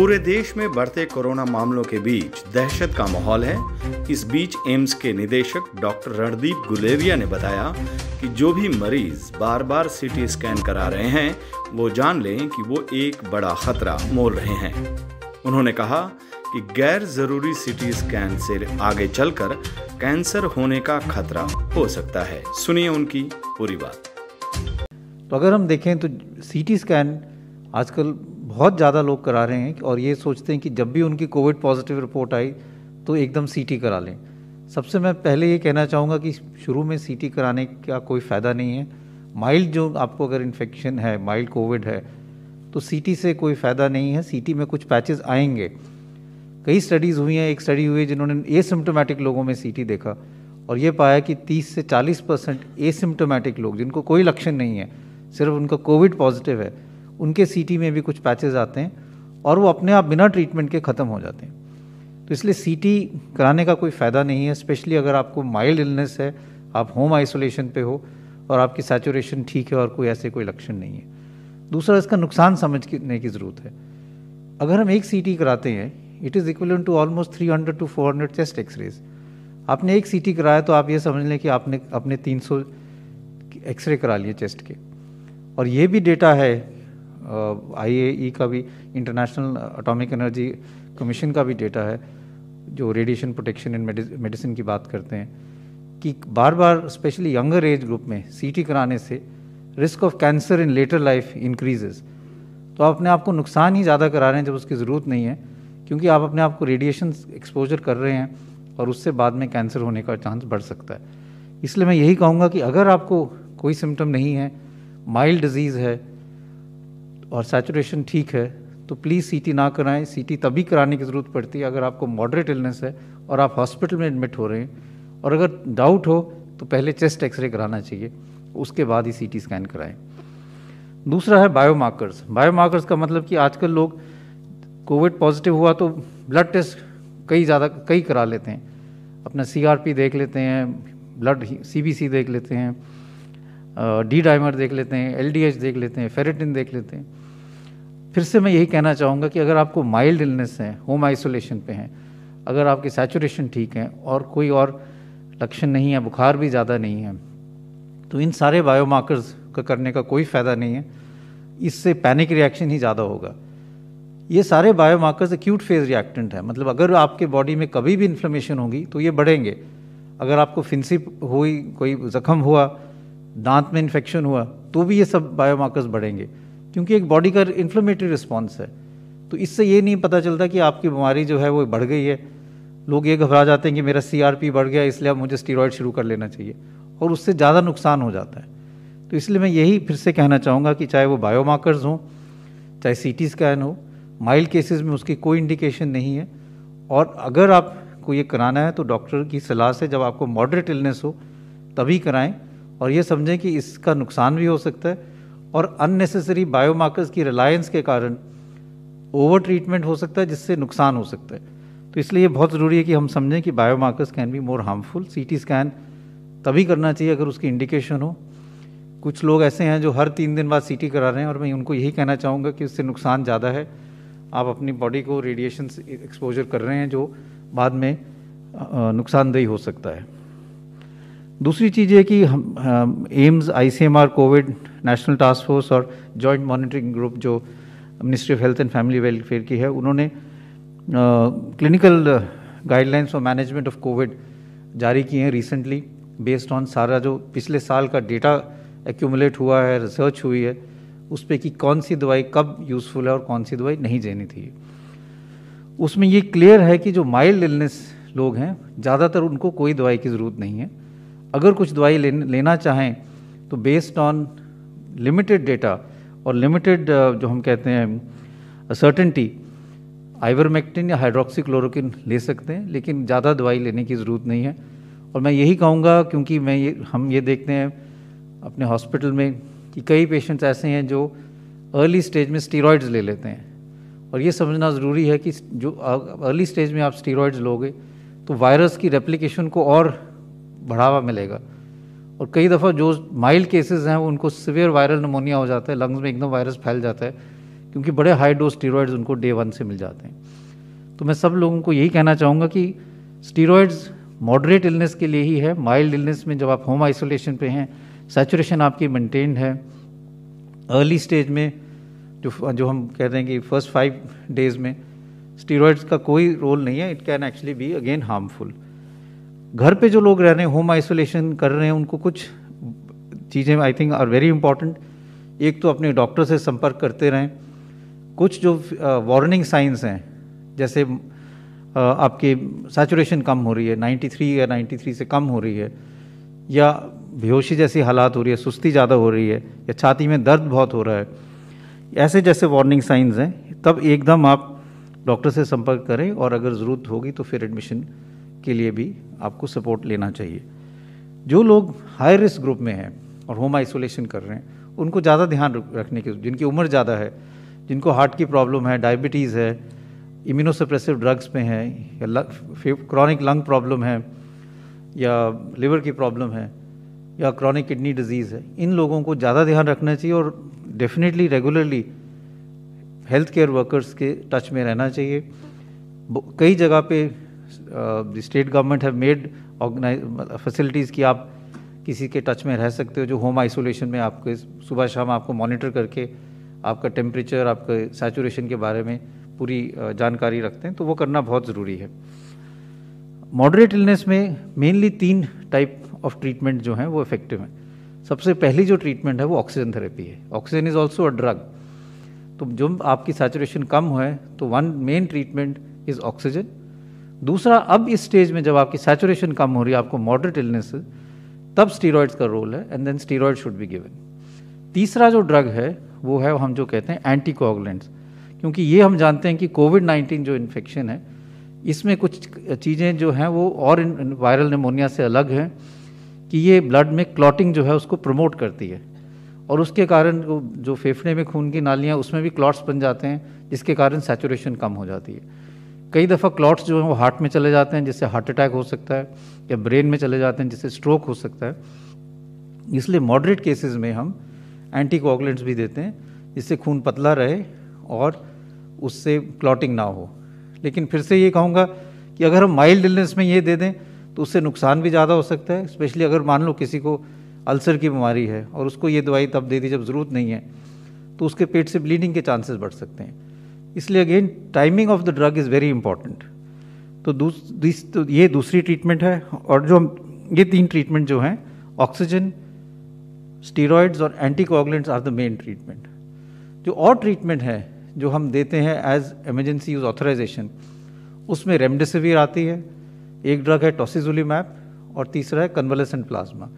पूरे देश में बढ़ते कोरोना मामलों के बीच दहशत का माहौल है इस बीच एम्स के निदेशक डॉक्टर रणदीप गुलेरिया ने बताया कि जो भी मरीज बार बार सीटी स्कैन करा रहे हैं वो जान लें कि वो एक बड़ा खतरा मोल रहे हैं उन्होंने कहा कि गैर जरूरी सीटी स्कैन से आगे चलकर कैंसर होने का खतरा हो सकता है सुनिए उनकी पूरी बात तो अगर हम देखें तो सीटी स्कैन आजकल बहुत ज़्यादा लोग करा रहे हैं और ये सोचते हैं कि जब भी उनकी कोविड पॉजिटिव रिपोर्ट आई तो एकदम सीटी करा लें सबसे मैं पहले ये कहना चाहूँगा कि शुरू में सीटी कराने का कोई फ़ायदा नहीं है माइल्ड जो आपको अगर इन्फेक्शन है माइल्ड कोविड है तो सीटी से कोई फ़ायदा नहीं है सीटी में कुछ पैचेस आएंगे कई स्टडीज़ हुई हैं एक स्टडी हुई है जिन्होंने एसिम्टोमेटिक लोगों में सीटी देखा और ये पाया कि 30 से 40 परसेंट एसिम्टोमेटिक लोग जिनको कोई लक्षण नहीं है सिर्फ उनका कोविड पॉजिटिव है उनके सीटी में भी कुछ पैचेज आते हैं और वो अपने आप बिना ट्रीटमेंट के ख़त्म हो जाते हैं तो इसलिए सीटी कराने का कोई फ़ायदा नहीं है स्पेशली अगर आपको माइल्ड इलनेस है आप होम आइसोलेशन पे हो और आपकी सैचुरेशन ठीक है और कोई ऐसे कोई लक्षण नहीं है दूसरा इसका नुकसान समझने की ज़रूरत है अगर हम एक सीटी कराते हैं it is equivalent to almost 300 to 400 chest x-rays आपने एक सीटी कराया तो आप ये समझ लें कि आपने अपने 300 एक्सरे करा लिए चेस्ट के और ये भी डेटा है आई e का भी इंटरनेशनल अटोमिक एनर्जी कमीशन का भी डेटा है जो रेडिएशन प्रोटेक्शन इन मेडिसिन की बात करते हैं कि बार बार स्पेशली यंगर एज ग्रुप में सीटी कराने से risk of cancer in later life increases तो आप अपने आप को नुकसान ही ज़्यादा करा रहे हैं जब उसकी ज़रूरत नहीं है क्योंकि आप अपने आप को रेडिएशन एक्सपोजर कर रहे हैं और उससे बाद में कैंसर होने का चांस बढ़ सकता है इसलिए मैं यही कहूँगा कि अगर आपको कोई सिम्टम नहीं है माइल्ड डिजीज़ है और सैचुरेशन ठीक है तो प्लीज़ सीटी ना कराएं सीटी तभी कराने की ज़रूरत पड़ती है अगर आपको मॉडरेट इलनेस है और आप हॉस्पिटल में एडमिट हो रहे हैं और अगर डाउट हो तो पहले चेस्ट एक्सरे कराना चाहिए उसके बाद ही सीटी स्कैन कराएं दूसरा है बायोमार्कर्स बायोमार्कर्स का मतलब कि आजकल लोग कोविड पॉजिटिव हुआ तो ब्लड टेस्ट कई ज़्यादा कई करा लेते हैं अपना सी देख लेते हैं ब्लड सी देख लेते हैं डी डाइमर देख लेते हैं एल देख लेते हैं फेरेटिन देख लेते हैं फिर से मैं यही कहना चाहूँगा कि अगर आपको माइल्ड इलनेस है होम आइसोलेशन पे हैं अगर आपके सैचुरेशन ठीक हैं और कोई और लक्षण नहीं है बुखार भी ज़्यादा नहीं है तो इन सारे बायोमार्कर्स का करने का कोई फ़ायदा नहीं है इससे पैनिक रिएक्शन ही ज़्यादा होगा ये सारे बायोमार्कर्स एक्यूट फेज रिएक्टेंट है मतलब अगर आपके बॉडी में कभी भी इन्फ्लेमेशन होगी तो ये बढ़ेंगे अगर आपको फिंसिप हुई कोई जख्म हुआ दांत में इन्फेक्शन हुआ तो भी ये सब बायोमार्कर्स बढ़ेंगे क्योंकि एक बॉडी का इन्फ्लेमेटरी रिस्पॉन्स है तो इससे ये नहीं पता चलता कि आपकी बीमारी जो है वो बढ़ गई है लोग ये घबरा जाते हैं कि मेरा सी बढ़ गया इसलिए अब मुझे स्टीरॉयड शुरू कर लेना चाहिए और उससे ज़्यादा नुकसान हो जाता है तो इसलिए मैं यही फिर से कहना चाहूँगा कि चाहे वो बायोमार्कर्स हों चाहे सी टी स्कैन हो माइल्ड केसेस में उसकी कोई इंडिकेशन नहीं है और अगर आपको ये कराना है तो डॉक्टर की सलाह से जब आपको मॉडरेट इलनेस हो तभी कराएं और ये समझें कि इसका नुकसान भी हो सकता है और अननेसेसरी बायोमार्कर्स की रिलायंस के कारण ओवर ट्रीटमेंट हो सकता है जिससे नुकसान हो सकता है तो इसलिए बहुत ज़रूरी है कि हम समझें कि biomarkers can be more harmful CT scan तभी करना चाहिए अगर उसकी इंडिकेशन हो कुछ लोग ऐसे हैं जो हर तीन दिन बाद सीटी करा रहे हैं और मैं उनको यही कहना चाहूँगा कि उससे नुकसान ज़्यादा है आप अपनी बॉडी को रेडिएशन एक्सपोजर कर रहे हैं जो बाद में नुकसानदेही हो सकता है दूसरी चीज़ ये कि हम AIIMS ICMR Covid national task force और जॉइंट मॉनिटरिंग ग्रुप जो ministry of health and family welfare की है उन्होंने clinical guidelines for management of Covid जारी किए हैं रिसेंटली बेस्ड ऑन सारा जो पिछले साल का डेटा एक्यूमुलेट हुआ है रिसर्च हुई है उस पर कि कौन सी दवाई कब यूज़फुल है और कौन सी दवाई नहीं देनी थी उसमें ये क्लियर है कि जो माइल्ड इलनेस लोग हैं ज़्यादातर उनको कोई दवाई की ज़रूरत नहीं है अगर कुछ दवाई ले, लेना चाहें तो बेस्ड ऑन लिमिटेड डेटा और लिमिटेड uh, जो हम कहते हैं सर्टेंटी uh, आइवरमेक्टिन या हाइड्रोक्सीक्लोरोकिन ले सकते हैं लेकिन ज़्यादा दवाई लेने की ज़रूरत नहीं है और मैं यही कहूँगा क्योंकि मैं ये हम ये देखते हैं अपने हॉस्पिटल में कि कई पेशेंट्स ऐसे हैं जो अर्ली स्टेज में स्टीरॉयड्स ले लेते हैं और ये समझना ज़रूरी है कि जो अर्ली uh, स्टेज में आप स्टीरॉयड्स लोगे तो वायरस की रेप्लिकेशन को और बढ़ावा मिलेगा और कई दफ़ा जो माइल्ड केसेस हैं उनको सिवियर वायरल नमोनिया हो जाता है लंग्स में एकदम वायरस फैल जाता है क्योंकि बड़े हाई डोज स्टीरोइड्स उनको डे वन से मिल जाते हैं तो मैं सब लोगों को यही कहना चाहूँगा कि स्टीरोइड्स मॉडरेट इलनेस के लिए ही है माइल्ड इलनेस में जब आप होम आइसोलेशन पे हैं सेचुरेशन आपकी मेंटेन्ड है अर्ली स्टेज में जो जो हम कह रहे हैं कि फर्स्ट फाइव डेज में स्टीरोइड्स का कोई रोल नहीं है it can actually be again harmful घर पे जो लोग रह रहे हैं होम आइसोलेशन कर रहे हैं उनको कुछ चीज़ें I think are very important एक तो अपने डॉक्टर से संपर्क करते रहें कुछ जो वार्निंग uh, साइंस हैं जैसे uh, आपके सैचुरेशन कम हो रही है 93 या 93 से कम हो रही है या बेहोशी जैसी हालात हो रही है सुस्ती ज़्यादा हो रही है या छाती में दर्द बहुत हो रहा है ऐसे जैसे वार्निंग साइंस हैं तब एकदम आप डॉक्टर से संपर्क करें और अगर ज़रूरत होगी तो फिर एडमिशन के लिए भी आपको सपोर्ट लेना चाहिए जो लोग हाई रिस्क ग्रुप में हैं और होम आइसोलेशन कर रहे हैं उनको ज़्यादा ध्यान रखने की जिनकी उम्र ज़्यादा है जिनको हार्ट की प्रॉब्लम है डायबिटीज़ है इम्यूनोसप्रेसिव ड्रग्स में है या क्रॉनिक लंग प्रॉब्लम है या लिवर की प्रॉब्लम है या क्रॉनिक किडनी डिजीज़ है इन लोगों को ज़्यादा ध्यान रखना चाहिए और definitely regularly health care workers के टच में रहना चाहिए कई जगह पे the state government have made facilities की आप किसी के टच में रह सकते हो जो होम आइसोलेशन में आपके सुबह शाम आपको मॉनिटर करके आपका टेम्परेचर आपके सैचुरेशन के बारे में पूरी uh, जानकारी रखते हैं तो वो करना बहुत ज़रूरी है मॉडरेट इलनेस में मेनली तीन टाइप ऑफ ट्रीटमेंट जो हैं वो इफेक्टिव हैं सबसे पहली जो ट्रीटमेंट है वो ऑक्सीजन थेरेपी है oxygen is also a drug तो जो आपकी सैचुरेशन कम है तो one main treatment is oxygen दूसरा अब इस स्टेज में जब आपकी सैचुरेशन कम हो रही है आपको मॉडरेट इलनेस तब स्टीरॉयड्स का रोल है and then steroid should be given तीसरा जो ड्रग है वो है हम जो कहते हैं एंटी क्योंकि ये हम जानते हैं कि कोविड नाइन्टीन जो इन्फेक्शन है इसमें कुछ चीज़ें जो हैं वो और वायरल निमोनिया से अलग हैं कि ये ब्लड में क्लॉटिंग जो है उसको प्रमोट करती है और उसके कारण जो फेफड़े में खून की नालियाँ उसमें भी क्लॉट्स बन जाते हैं जिसके कारण सैचुरेशन कम हो जाती है कई दफ़ा क्लॉट्स जो हैं वो हार्ट में चले जाते हैं जिससे हार्ट अटैक हो सकता है या ब्रेन में चले जाते हैं जिससे स्ट्रोक हो सकता है इसलिए मॉडरेट केसेस में हम एंटीकोगुलेंट्स भी देते हैं जिससे खून पतला रहे और उससे क्लॉटिंग ना हो लेकिन फिर से ये कहूँगा कि अगर हम माइल्ड इलनेस में ये दे दें तो उससे नुकसान भी ज़्यादा हो सकता है स्पेशली अगर मान लो किसी को अल्सर की बीमारी है और उसको ये दवाई तब दे दी जब ज़रूरत नहीं है तो उसके पेट से ब्लीडिंग के चांसेस बढ़ सकते हैं इसलिए again timing of the drug is very important तो, दूस, तो ये दूसरी ट्रीटमेंट है और जो ये तीन ट्रीटमेंट जो हैं ऑक्सीजन स्टीरॉयड्स और anticoagulants are the main treatment जो और ट्रीटमेंट है जो हम देते हैं एज एमरजेंसी यूज ऑथराइजेशन उसमें रेमडेसिविर आती है एक ड्रग है टॉसिजुलिमैप और तीसरा है कन्वलेसेंट प्लाज्मा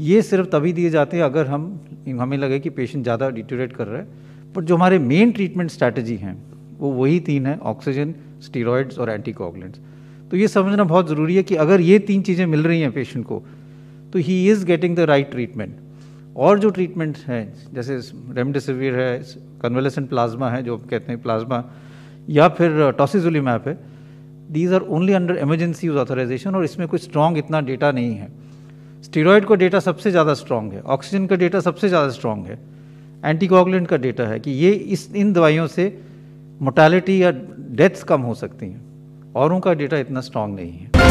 ये सिर्फ तभी दिए जाते हैं अगर हम हमें लगे कि पेशेंट ज़्यादा डिटोरेट कर रहे हैं बट जो हमारे मेन ट्रीटमेंट स्ट्रैटेजी हैं वो वही तीन हैं ऑक्सीजन स्टीरॉयड्स और एंटीकोगुलेंट्स तो ये समझना बहुत ज़रूरी है कि अगर ये तीन चीज़ें मिल रही हैं पेशेंट को तो he is getting the right treatment और जो ट्रीटमेंट हैं जैसे रेमडेसिविर है कन्वेलेसेंट प्लाज्मा है जो कहते हैं प्लाज्मा या फिर टॉसिजुली uh, मैप है these are only under emergency use authorisation और इसमें कोई स्ट्रॉन्ग इतना डेटा नहीं है स्टीरॉयड का डेटा सबसे ज़्यादा स्ट्रॉन्ग है ऑक्सीजन का डेटा सबसे ज़्यादा स्ट्रॉन्ग है एंटीकोगुलेंट का डेटा है कि ये इस इन दवाइयों से मोटालिटी या डेथ्स कम हो सकती हैं औरों का डेटा इतना स्ट्रांग नहीं है